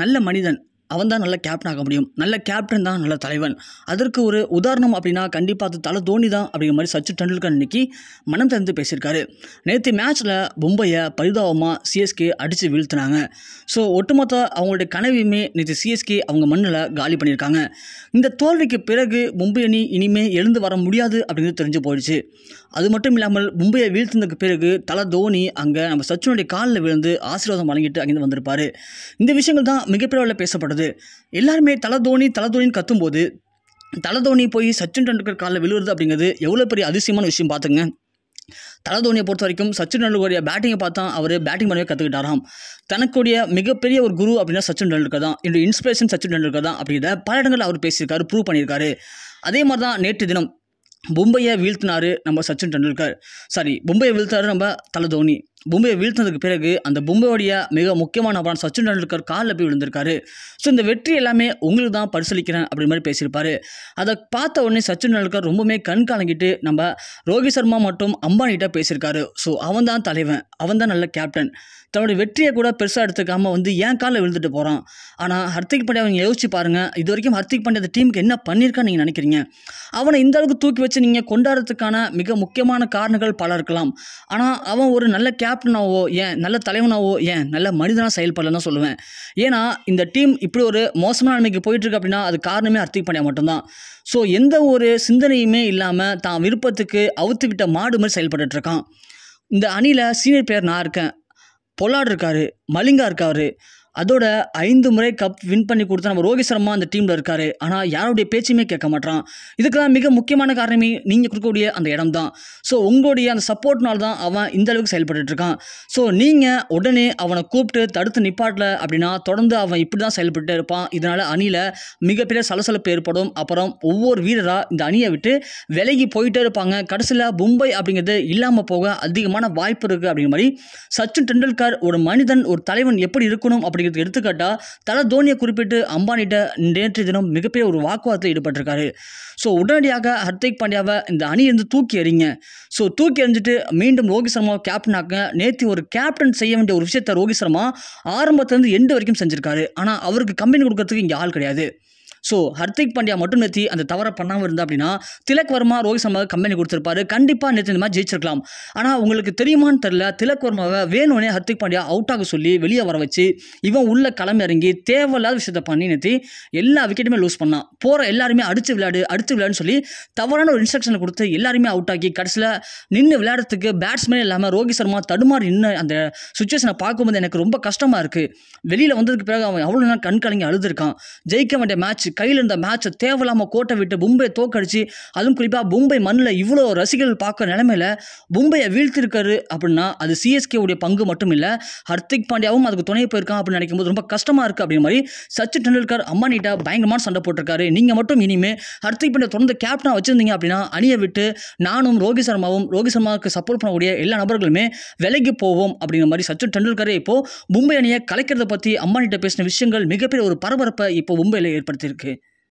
நல்ல மனிதன் அவன் தான் நல்ல கேப்டன் ஆக முடியும் நல்ல கேப்டன் தான் நல்ல தலைவன் அதற்கு ஒரு உதாரணம் அப்படின்னா கண்டிப்பாக அது தலை தோனி தான் அப்படிங்கிற மாதிரி சச்சின் டெண்டுல்கர் இன்னைக்கு மனம் திறந்து பேசியிருக்காரு நேற்று மேட்ச்சில் மும்பையை பரிதாபமாக சிஎஸ்கே அடித்து வீழ்த்தினாங்க ஸோ ஒட்டுமொத்த அவங்களுடைய கனவையுமே நேற்று சிஎஸ்கே அவங்க மண்ணில் காலி பண்ணியிருக்காங்க இந்த தோல்விக்கு பிறகு மும்பை அணி இனிமேல் எழுந்து வர முடியாது அப்படிங்கிறது தெரிஞ்சு போயிடுச்சு அது மட்டும் இல்லாமல் மும்பையை வீழ்த்தினதுக்கு பிறகு தலை தோனி அங்கே நம்ம சச்சினுடைய காலில் விழுந்து ஆசீர்வாதம் வழங்கிட்டு அங்கேருந்து வந்திருப்பார் இந்த விஷயங்கள் தான் மிகப்பெரிய அளவில் பேசப்பட்டது போது எல்லாருமே தலை தோனி தலை தோனின்னு கத்தும்போது தலை தோனி போய் சச்சின் டெண்டுல்கர் காலில் விழுவுறது அப்படிங்கிறது எவ்வளோ பெரிய அதிசயமான விஷயம் பார்த்துங்க தலதோனியை தோனியை பொறுத்த வரைக்கும் சச்சின் டெண்டுல்கரைய பேட்டிங்கை பார்த்தா அவர் பேட்டிங் பண்ணவே கற்றுக்கிட்டாராம் தனக்குடைய மிகப்பெரிய ஒரு குரு அப்படின்னா சச்சின் டெண்டுல்கர் தான் இன்று இன்ஸ்பிரேஷன் சச்சின் டெண்டுல்கர் தான் அப்படிங்கிற பல இடங்களில் அவர் பேசியிருக்காரு ப்ரூவ் பண்ணியிருக்காரு அதே மாதிரி தான் நேற்று தினம் மும்பையை வீழ்த்தினார் நம்ம சச்சின் டெண்டுல்கர் சாரி மும்பையை வீழ்த்தினார் நம்ம தலதோனி தோனி பும்பையை வீழ்த்ததுக்கு பிறகு அந்த பும்பையோடைய மிக முக்கியமான நபரான சச்சின் டெண்டுல்கர் காலில் போய் விழுந்திருக்காரு ஸோ இந்த வெற்றி எல்லாமே உங்களுக்கு தான் பரிசீலிக்கிறேன் அப்படி மாதிரி பேசியிருப்பார் அதை பார்த்த உடனே சச்சின் டெண்டுல்கர் ரொம்பவுமே கண் கலங்கிட்டு நம்ம ரோஹித் சர்மா மற்றும் அம்பானிகிட்ட பேசியிருக்காரு ஸோ அவன் தான் தலைவன் அவன் தான் நல்ல கேப்டன் தன்னுடைய வெற்றியை கூட பெருசாக எடுத்துக்காமல் வந்து ஏன் காலில் விழுந்துட்டு போகிறான் ஆனால் ஹர்திக் பாண்டியா அவங்க யோசிச்சு பாருங்கள் இது வரைக்கும் ஹர்திக் பாண்டியா அந்த டீமுக்கு என்ன பண்ணியிருக்கான்னு நீங்கள் நினைக்கிறீங்க அவனை இந்த அளவுக்கு தூக்கி வச்சு நீங்கள் கொண்டாடுறதுக்கான மிக முக்கியமான காரணங்கள் பல இருக்கலாம் ஆனால் அவன் ஒரு நல்ல கேப்டனாவோ ஏன் நல்ல தலைவனாவோ ஏன் நல்ல மனிதனாக செயல்படலன்னு சொல்லுவேன் ஏன்னா இந்த டீம் இப்படி ஒரு மோசமான நிலைமைக்கு போயிட்டுருக்கு அப்படின்னா அது காரணமே ஹர்திக் பாண்டியா மட்டும்தான் ஸோ எந்த ஒரு சிந்தனையுமே இல்லாமல் தான் விருப்பத்துக்கு அவுத்து விட்ட மாடு மாதிரி செயல்பட்டுருக்கான் இந்த அணியில் சீனியர் பிளேயர் நான் இருக்கேன் பொல்லாடு இருக்காரு மலிங்கா இருக்கார் அதோட ஐந்து முறை கப் வின் பண்ணி கொடுத்த நம்ம ரோஹித் சர்மா அந்த டீமில் இருக்கார் ஆனால் யாருடைய பேச்சுமே கேட்க மாட்டான் இதுக்கெல்லாம் மிக முக்கியமான காரணமே நீங்கள் கொடுக்கக்கூடிய அந்த இடம் தான் ஸோ உங்களுடைய அந்த சப்போர்ட்னால தான் அவன் இந்த அளவுக்கு செயல்பட்டு இருக்கான் ஸோ நீங்கள் உடனே அவனை கூப்பிட்டு தடுத்து நிப்பாட்டல அப்படின்னா தொடர்ந்து அவன் இப்படி தான் செயல்பட்டு இருப்பான் இதனால் அணியில் மிகப்பெரிய சலசலப்பு ஏற்படும் அப்புறம் ஒவ்வொரு வீரராக இந்த அணியை விட்டு விலகி போயிட்டே இருப்பாங்க கடைசியில் மும்பை அப்படிங்கிறது இல்லாமல் போக அதிகமான வாய்ப்பு இருக்குது அப்படிங்கிற மாதிரி சச்சின் டெண்டுல்கர் ஒரு மனிதன் ஒரு தலைவன் எப்படி இருக்கணும் அப்படி அப்படிங்கிறது எடுத்துக்காட்டாக தல தோனியை குறிப்பிட்டு அம்பானிட்ட நேற்று தினம் மிகப்பெரிய ஒரு வாக்குவாதத்தில் ஈடுபட்டிருக்காரு ஸோ உடனடியாக ஹர்திக் பாண்டியாவை இந்த அணி இருந்து தூக்கி எறிங்க ஸோ தூக்கி எறிஞ்சிட்டு மீண்டும் ரோஹித் சர்மா கேப்டன் ஆக்க நேற்று ஒரு கேப்டன் செய்ய வேண்டிய ஒரு விஷயத்தை ரோஹித் சர்மா ஆரம்பத்திலேருந்து எண்டு வரைக்கும் செஞ்சுருக்காரு ஆனால் அவருக்கு கம்பெனி கொடுக்கறதுக்கு இங்கே ஆள் கிடையாது ஸோ ஹர்திக் பாண்டியா மட்டும் நிறுத்தி அந்த தவறை பண்ணாமல் இருந்தா அப்படின்னா திலக் வர்மா ரோஹித் சர்மா கம்பெனி கொடுத்துருப்பாரு கண்டிப்பாக நிறுத்தி இந்த மாதிரி ஜெயிச்சிருக்கலாம் ஆனால் உங்களுக்கு தெரியுமான்னு தெரில திலக் வர்மாவை வேணும்னே ஹர்திக் பாண்டியா அவுட் ஆக சொல்லி வெளியே வர வச்சு இவன் உள்ள கிளம்பி இறங்கி தேவையில்லாத விஷயத்தை பண்ணி நிறுத்தி எல்லா விக்கெட்டுமே லூஸ் பண்ணான் போகிற எல்லாருமே அடித்து விளையாடு அடித்து விளையாடுன்னு சொல்லி தவறான ஒரு இன்ஸ்ட்ரக்ஷனை கொடுத்து எல்லாருமே அவுட் ஆகி கடைசியில் நின்று விளையாடுறதுக்கு பேட்ஸ்மேன் இல்லாமல் ரோஹித் சர்மா தடுமாறி நின்று அந்த சுச்சுவேஷனை பார்க்கும்போது எனக்கு ரொம்ப கஷ்டமாக இருக்குது வெளியில் வந்ததுக்கு பிறகு அவன் அவ்வளோ நேரம் கண் கலங்கி அழுதுருக்கான் ஜெயிக்க வேண்டிய மேட்ச் கையில் இருந்த மேட்சை தேவையில்லாமல் கோட்டை விட்டு மும்பை தோக்கடிச்சு அதுவும் குறிப்பாக மும்பை மண்ணில் இவ்வளோ ரசிகர்கள் பார்க்குற நிலமையில மும்பையை வீழ்த்திருக்காரு அப்படின்னா அது சிஎஸ்கேவுடைய பங்கு மட்டும் இல்லை ஹர்திக் பாண்டியாவும் அதுக்கு துணை போயிருக்கான் அப்படின்னு நினைக்கும் போது ரொம்ப கஷ்டமாக இருக்குது அப்படிங்கிற மாதிரி சச்சின் டெண்டுல்கர் அம்மானிட்டா பயங்கரமான சண்டை போட்டிருக்காரு நீங்கள் மட்டும் இனிமேல் ஹர்திக் பாண்டியா தொடர்ந்து கேப்டனாக வச்சுருந்தீங்க அப்படின்னா அணியை விட்டு நானும் ரோஹித் சர்மாவும் ரோஹித் சர்மாவுக்கு சப்போர்ட் பண்ணக்கூடிய எல்லா நபர்களுமே விலகி போவோம் அப்படிங்கிற மாதிரி சச்சின் டெண்டுல்கரே இப்போது மும்பை அணியை கலைக்கிறத பற்றி அம்பானிட்ட பேசின விஷயங்கள் மிகப்பெரிய ஒரு பரபரப்பை இப்போ மும்பையில் ஏற்படுத்தியிருக்கு থাকে